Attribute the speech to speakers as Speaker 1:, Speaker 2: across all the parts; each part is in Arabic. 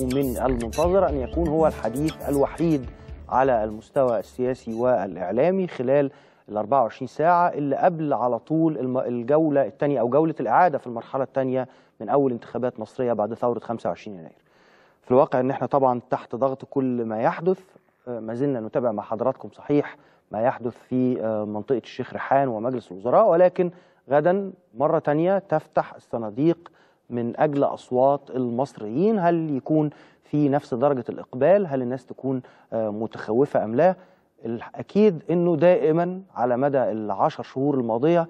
Speaker 1: من المنتظر أن يكون هو الحديث الوحيد على المستوى السياسي والإعلامي خلال ال 24 ساعة اللي قبل على طول الجولة الثانية أو جولة الإعادة في المرحلة الثانية من أول انتخابات مصرية بعد ثورة 25 يناير. في الواقع إن إحنا طبعا تحت ضغط كل ما يحدث آه، ما زلنا نتابع مع حضراتكم صحيح ما يحدث في آه، منطقة الشيخ ريحان ومجلس الوزراء ولكن غدا مرة تانية تفتح الصناديق من أجل أصوات المصريين هل يكون في نفس درجة الإقبال هل الناس تكون آه، متخوفة أم لا الأكيد أنه دائما على مدى العشر شهور الماضية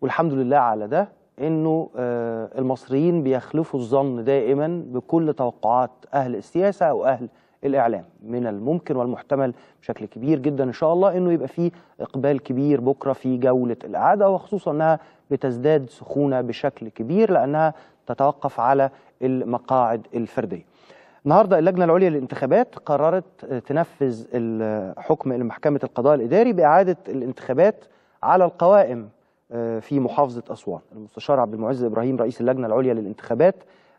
Speaker 1: والحمد لله على ده أنه آه، المصريين بيخلفوا الظن دائما بكل توقعات أهل السياسة أو أهل الإعلام من الممكن والمحتمل بشكل كبير جدا إن شاء الله أنه يبقى فيه إقبال كبير بكرة في جولة الإعادة وخصوصا أنها بتزداد سخونة بشكل كبير لأنها تتوقف على المقاعد الفردية النهارده اللجنه العليا للانتخابات قررت تنفذ حكم لمحكمة القضاء الاداري باعاده الانتخابات على القوائم آه، في محافظه اسوان المستشار عبد المعز ابراهيم رئيس اللجنه العليا للانتخابات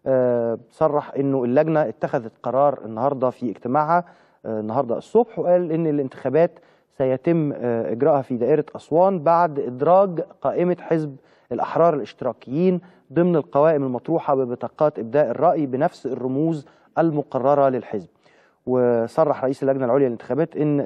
Speaker 1: آه، صرح انه اللجنه اتخذت قرار النهارده في اجتماعها آه، النهارده الصبح وقال ان الانتخابات سيتم آه، اجراءها في دائره اسوان بعد ادراج قائمه حزب الاحرار الاشتراكيين ضمن القوائم المطروحه ببطاقات ابداء الراي بنفس الرموز المقرره للحزب. وصرح رئيس اللجنه العليا للانتخابات ان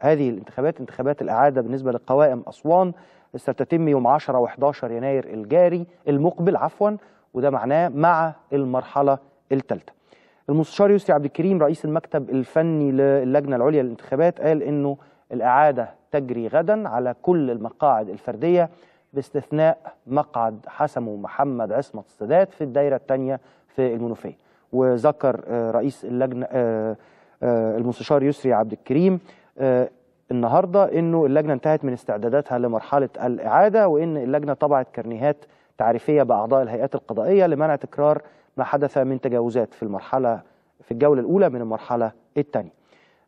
Speaker 1: هذه الانتخابات انتخابات الاعاده بالنسبه لقوائم اسوان ستتم يوم 10 و11 يناير الجاري المقبل عفوا وده معناه مع المرحلة الثالثة المستشار يسري عبد الكريم رئيس المكتب الفني للجنة العليا للانتخابات قال أنه الإعادة تجري غدا على كل المقاعد الفردية باستثناء مقعد حسمه محمد عصمت السادات في الدايرة الثانية في المنوفية وذكر آه، رئيس اللجنة آه، آه، المستشار يسري عبد الكريم النهارده انه اللجنه انتهت من استعداداتها لمرحله الاعاده وان اللجنه طبعت كرنيهات تعريفيه باعضاء الهيئات القضائيه لمنع تكرار ما حدث من تجاوزات في المرحله في الجوله الاولى من المرحله الثانيه.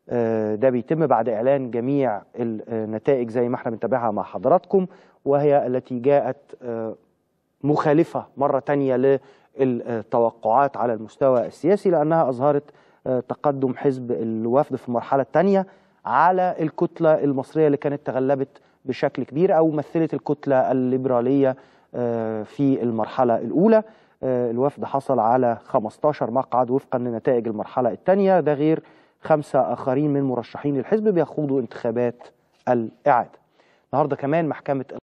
Speaker 1: آه، ده بيتم بعد اعلان جميع النتائج زي ما احنا بنتابعها مع حضراتكم وهي التي جاءت آه، مخالفه مره ثانيه للتوقعات على المستوى السياسي لانها اظهرت آه، تقدم حزب الوفد في المرحله الثانيه على الكتله المصريه اللي كانت تغلبت بشكل كبير او مثلت الكتله الليبراليه آه، في المرحلة الأولى آه، الوفد حصل على 15 مقعد وفقا لنتائج المرحلة الثانية ده غير خمسة آخرين من مرشحين الحزب بيخوضوا انتخابات الإعادة النهاردة كمان محكمة